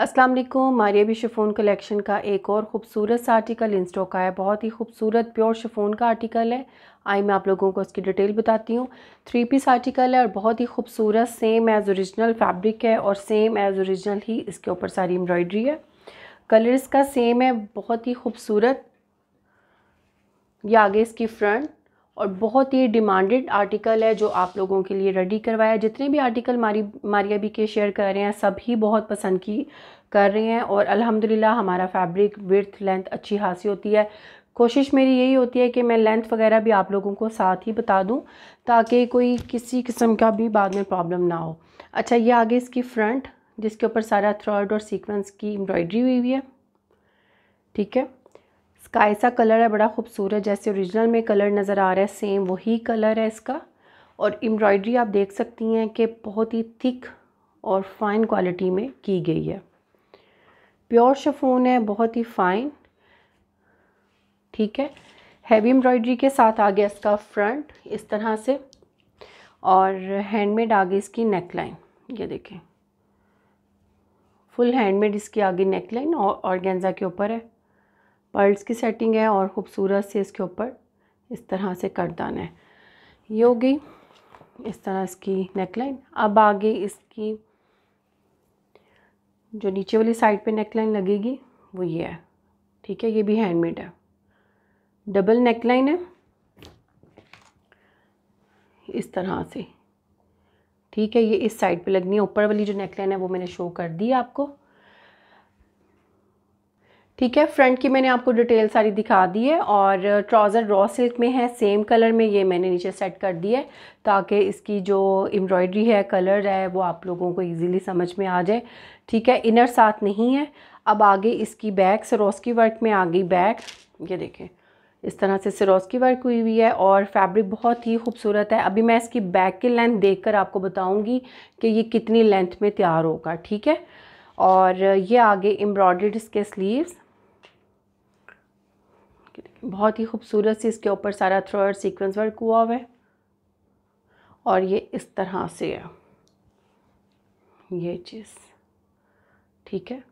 अस्सलाम वालेकुम Maria chiffon collection का एक और ख़ूबसूरत सा आर्टिकल इन स्टॉक आया बहुत ही खूबसूरत प्योर शिफोन का आर्टिकल है आई मैं आप लोगों को इसकी डिटेल बताती हूँ थ्री पीस आर्टिकल है और बहुत ही खूबसूरत सेम एज़ ओरिजिनल फैब्रिक है और सेम एज़ ओरिजिनल ही इसके ऊपर सारी एम्ब्रॉयडरी है कलर्स का सेम है बहुत ही खूबसूरत ये आगे इसकी फ्रंट और बहुत ही डिमांडेड आर्टिकल है जो आप लोगों के लिए रेडी करवाया जितने भी आर्टिकल मारी मारिया बी के शेयर कर रहे हैं सभी बहुत पसंद की कर रहे हैं और अल्हम्दुलिल्लाह हमारा फैब्रिक विर्थ लेंथ अच्छी खासी होती है कोशिश मेरी यही होती है कि मैं लेंथ वगैरह भी आप लोगों को साथ ही बता दूँ ताकि कोई किसी किस्म का भी बाद में प्रॉब्लम ना हो अच्छा ये आगे इसकी फ्रंट जिसके ऊपर सारा थ्रॉड और सीक्वेंस की एम्ब्रॉयडरी हुई हुई है ठीक है इसका ऐसा कलर है बड़ा खूबसूरत जैसे ओरिजिनल में कलर नज़र आ रहा है सेम वही कलर है इसका और एम्ब्रॉयडरी आप देख सकती हैं कि बहुत ही थिक और फाइन क्वालिटी में की गई है प्योर शफोन है बहुत ही फाइन ठीक है हैवी एम्ब्रॉयडरी के साथ आ गया इसका फ्रंट इस तरह से और हैंडमेड आगे इसकी नेकलाइन ये देखें फुल हैंडमेड इसकी आगे नेकलाइन और ऑर्गेन्जा के ऊपर है पर्ल्स की सेटिंग है और ख़ूबसूरत से इसके ऊपर इस तरह से करदान है ये हो गई इस तरह इसकी नेकलाइन अब आगे इसकी जो नीचे वाली साइड पे नेकलाइन लगेगी वो ये है ठीक है ये भी हैंडमेड है डबल नेकलाइन है इस तरह से ठीक है ये इस साइड पे लगनी है ऊपर वाली जो नेकलाइन है वो मैंने शो कर दी आपको ठीक है फ्रंट की मैंने आपको डिटेल सारी दिखा दी है और ट्राउज़र रॉ सिल्क में है सेम कलर में ये मैंने नीचे सेट कर दी है ताकि इसकी जो एम्ब्रॉयडरी है कलर है वो आप लोगों को इजीली समझ में आ जाए ठीक है इनर साथ नहीं है अब आगे इसकी बैक सरोस की वर्क में आ गई बैक ये देखें इस तरह से सरोस की वर्क हुई हुई है और फैब्रिक बहुत ही खूबसूरत है अभी मैं इसकी बैक की लेंथ देख आपको बताऊँगी कि ये कितनी लेंथ में तैयार होगा ठीक है और ये आगे एम्ब्रॉयड्रीड इसके स्लीव्स बहुत ही खूबसूरत से इसके ऊपर सारा थ्रोड सीक्वेंस वर्क हुआ हुआ है और ये इस तरह से है ये चीज़ ठीक है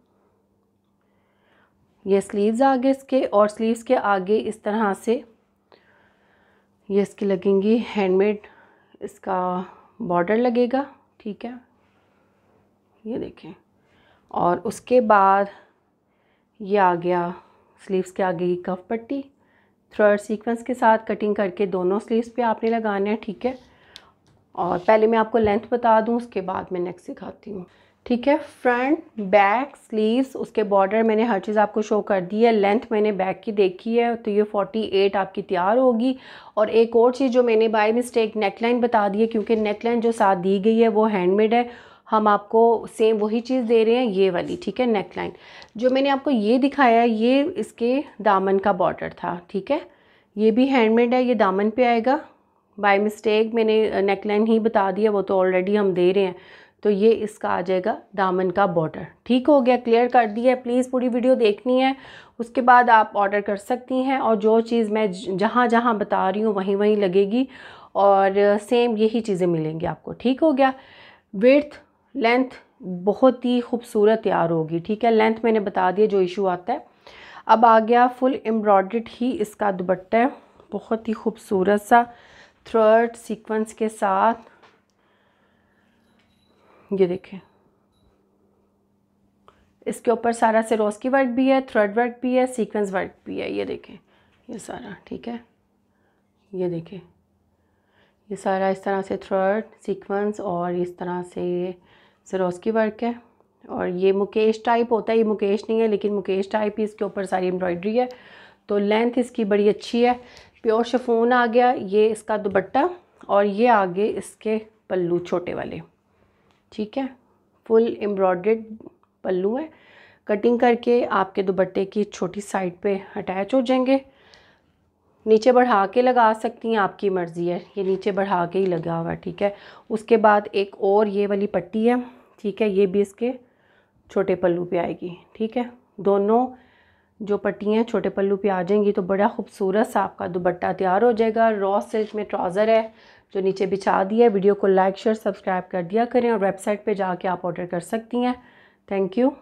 ये स्लीव्स आगे इसके और स्लीव्स के आगे इस तरह से ये इसकी लगेंगी हैंडमेड इसका बॉर्डर लगेगा ठीक है ये देखें और उसके बाद ये आ गया स्लीव्स के आगे ही कफ पट्टी थ्रोअर सीक्वेंस के साथ कटिंग करके दोनों स्लीव्स पे आपने लगाने हैं ठीक है और पहले मैं आपको लेंथ बता दूँ उसके बाद मैं नेक्स्ट सिखाती हूँ ठीक है फ्रंट बैक स्लीव्स उसके बॉर्डर मैंने हर चीज़ आपको शो कर दी है लेंथ मैंने बैक की देखी है तो ये 48 आपकी तैयार होगी और एक और चीज़ जो मैंने बाय मिस्टेक नेकलाइन बता दी है क्योंकि नेकलाइन जो साथ दी गई है वो हैंडमेड है हम आपको सेम वही चीज़ दे रहे हैं ये वाली ठीक है नेक लाइन जो मैंने आपको ये दिखाया है ये इसके दामन का बॉर्डर था ठीक है ये भी हैंडमेड है ये दामन पे आएगा बाय मिस्टेक मैंने नेक लाइन ही बता दिया वो तो ऑलरेडी हम दे रहे हैं तो ये इसका आ जाएगा दामन का बॉर्डर ठीक हो गया क्लियर कर दिया प्लीज़ पूरी वीडियो देखनी है उसके बाद आप ऑर्डर कर सकती हैं और जो चीज़ मैं जहाँ जहाँ बता रही हूँ वहीं वहीं लगेगी और सेम यही चीज़ें मिलेंगी आपको ठीक हो गया विर्थ लेंथ बहुत ही खूबसूरत तैयार होगी ठीक है लेंथ मैंने बता दिया जो इशू आता है अब आ गया फुल एम्ब्रॉयड ही इसका दुपट्टा है बहुत ही खूबसूरत सा थ्रर्ड सीक्वेंस के साथ ये देखें इसके ऊपर सारा सिरोस की वर्क भी है थ्रेड वर्क भी है सीक्वेंस वर्क भी है ये देखें ये सारा ठीक है ये देखें ये सारा इस तरह से थ्रेड सीक्वेंस और इस तरह से सरोस की वर्क है और ये मुकेश टाइप होता है ये मुकेश नहीं है लेकिन मुकेश टाइप ही इसके ऊपर सारी एम्ब्रॉयडरी है तो लेंथ इसकी बड़ी अच्छी है प्योर शफोन आ गया ये इसका दुपट्टा और ये आगे इसके पल्लू छोटे वाले ठीक है फुल एम्ब्रॉयड पल्लू है कटिंग करके आपके दुपट्टे की छोटी साइड पे अटैच हो जाएंगे नीचे बढ़ा के लगा सकती हैं आपकी मर्ज़ी है ये नीचे बढ़ा के ही लगा हुआ ठीक है उसके बाद एक और ये वाली पट्टी है ठीक है ये भी इसके छोटे पल्लू पे आएगी ठीक है दोनों जो पट्टियाँ छोटे पल्लू पे आ जाएंगी तो बड़ा खूबसूरत सा आपका दुपट्टा तैयार हो जाएगा रॉ सिल्क में ट्राउज़र है जो नीचे बिछा दिया है वीडियो को लाइक शेयर सब्सक्राइब कर दिया करें और वेबसाइट पे जाके आप ऑर्डर कर सकती हैं थैंक यू